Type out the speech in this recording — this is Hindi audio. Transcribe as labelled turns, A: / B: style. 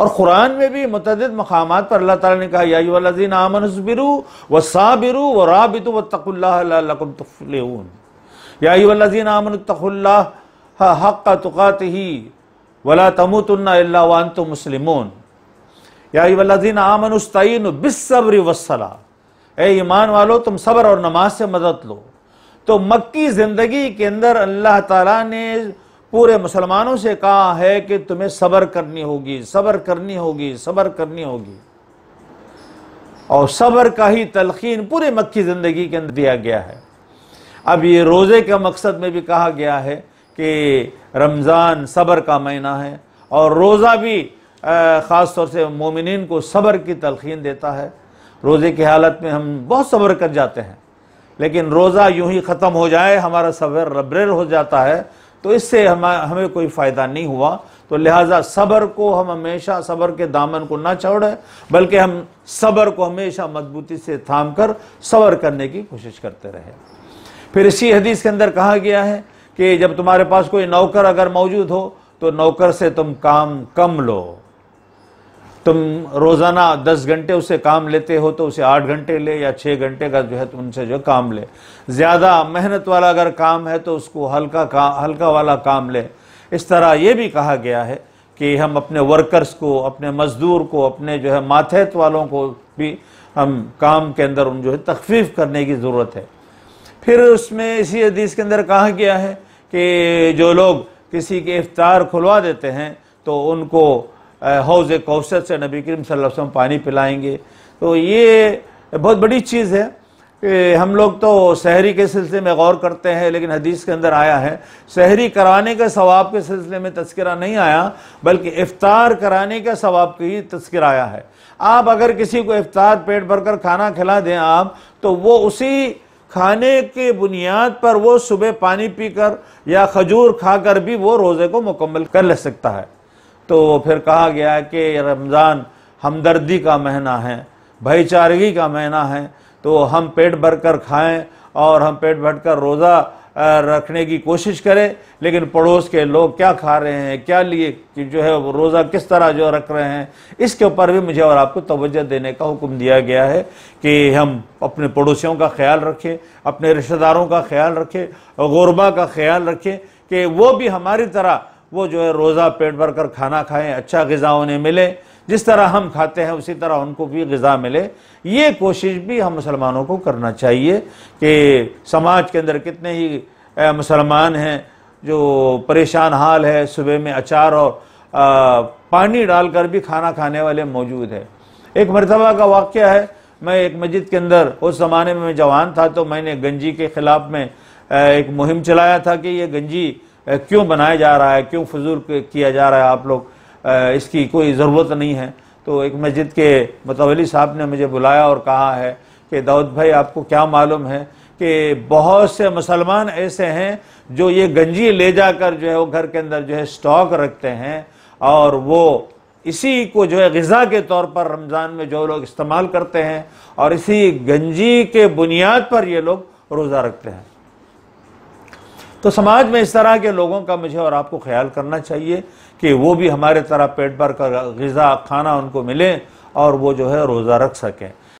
A: और क़ुरान में भी मतद मकाम पर अल्लाह ताला ने कहा याजीन आमनबिर व साबिरू व राबित व तकुल्लाकुम तफलून याजीन आमन तखुल्ला हक का तुकात ही वला तुन्ना वन तो मुसलिमोन याजीन आमन उस्तैन बिसब्र वसला ए ईमान वालो तुम सब्र और नमाज से मदद लो तो मक्की ज़िंदगी के अंदर अल्लाह ताला ने पूरे मुसलमानों से कहा है कि तुम्हें सब्र करनी होगी सब्र करनी होगी सब्र करनी होगी और सब्र का ही तलखीन पूरे मक्की ज़िंदगी के अंदर दिया गया है अब ये रोज़े के मकसद में भी कहा गया है कि रमज़ान सब्र का महीना है और रोज़ा भी ख़ास तौर से मोमिन को सब्र की तलखीन देता है रोज़े की हालत में हम बहुत सब्र कर जाते हैं लेकिन रोज़ा यूं ही ख़त्म हो जाए हमारा सब्र रबरेर हो जाता है तो इससे हम हमें कोई फ़ायदा नहीं हुआ तो लिहाजा सबर को हम हमेशा सबर के दामन को ना छोड़ें बल्कि हम सबर को हमेशा मजबूती से थाम कर सबर करने की कोशिश करते रहे फिर इसी हदीस के अंदर कहा गया है कि जब तुम्हारे पास कोई नौकर अगर मौजूद हो तो नौकर से तुम काम कम लो तुम रोज़ाना दस घंटे उसे काम लेते हो तो उसे आठ घंटे ले या छः घंटे का जो है तुम तो उनसे जो काम ले ज़्यादा मेहनत वाला अगर काम है तो उसको हल्का का हल्का वाला काम ले इस तरह ये भी कहा गया है कि हम अपने वर्कर्स को अपने मज़दूर को अपने जो है माथेत वालों को भी हम काम के अंदर उन जो है तखफीफ करने की ज़रूरत है फिर उसमें इसी हदीस के अंदर कहा गया है कि जो लोग किसी के इफ्तार खुलवा देते हैं तो उनको हौज़ कौशल से नबी करीम वसम पानी पिलाएंगे तो ये बहुत बड़ी चीज़ है कि हम लोग तो शहरी के सिलसिले में गौर करते हैं लेकिन हदीस के अंदर आया है शहरी कराने के सवाब के सिलसिले में तस्करा नहीं आया बल्कि इफ़ार कराने के सवाब की तस्करा आया है आप अगर किसी को इफ़ार पेट भर कर खाना खिला दें आप तो वो उसी खाने के बुनियाद पर वो सुबह पानी पीकर या खजूर खाकर भी वो रोज़े को मुकम्मल कर ले सकता है तो फिर कहा गया कि रमज़ान हमदर्दी का महीना है भाईचारगी का महीना है तो हम पेट भर कर खाएँ और हम पेट भर कर रोज़ा रखने की कोशिश करें लेकिन पड़ोस के लोग क्या खा रहे हैं क्या लिए कि जो है रोज़ा किस तरह जो रख रहे हैं इसके ऊपर भी मुझे और आपको तोज्जह देने का हुक्म दिया गया है कि हम अपने पड़ोसियों का ख्याल रखें अपने रिश्तेदारों का ख्याल रखें गुरबा का ख्याल रखें कि वो भी हमारी तरह वो जो है रोज़ा पेट भर कर खाना खाएं अच्छा गज़ा उन्हें मिले जिस तरह हम खाते हैं उसी तरह उनको भी गज़ा मिले ये कोशिश भी हम मुसलमानों को करना चाहिए कि समाज के अंदर कितने ही मुसलमान हैं जो परेशान हाल है सुबह में अचार और आ, पानी डालकर भी खाना खाने वाले मौजूद है एक मरतबा का वाक़ है मैं एक मस्जिद के अंदर उस ज़माने में मैं जवान था तो मैंने गंजी के ख़िलाफ़ में एक मुहिम चलाया था कि ये गंजी क्यों बनाया जा रहा है क्यों फजूल किया जा रहा है आप लोग इसकी कोई ज़रूरत नहीं है तो एक मस्जिद के मतवली साहब ने मुझे बुलाया और कहा है कि दाऊद भाई आपको क्या मालूम है कि बहुत से मुसलमान ऐसे हैं जो ये गंजी ले जाकर जो है वो घर के अंदर जो है स्टॉक रखते हैं और वो इसी को जो है गज़ा के तौर पर रमज़ान में जो लोग इस्तेमाल करते हैं और इसी गंजी के बुनियाद पर ये लोग रोज़ा रखते हैं तो समाज में इस तरह के लोगों का मुझे और आपको ख्याल करना चाहिए कि वो भी हमारे तरह पेट भर का गज़ा खाना उनको मिले और वो जो है रोज़ा रख सकें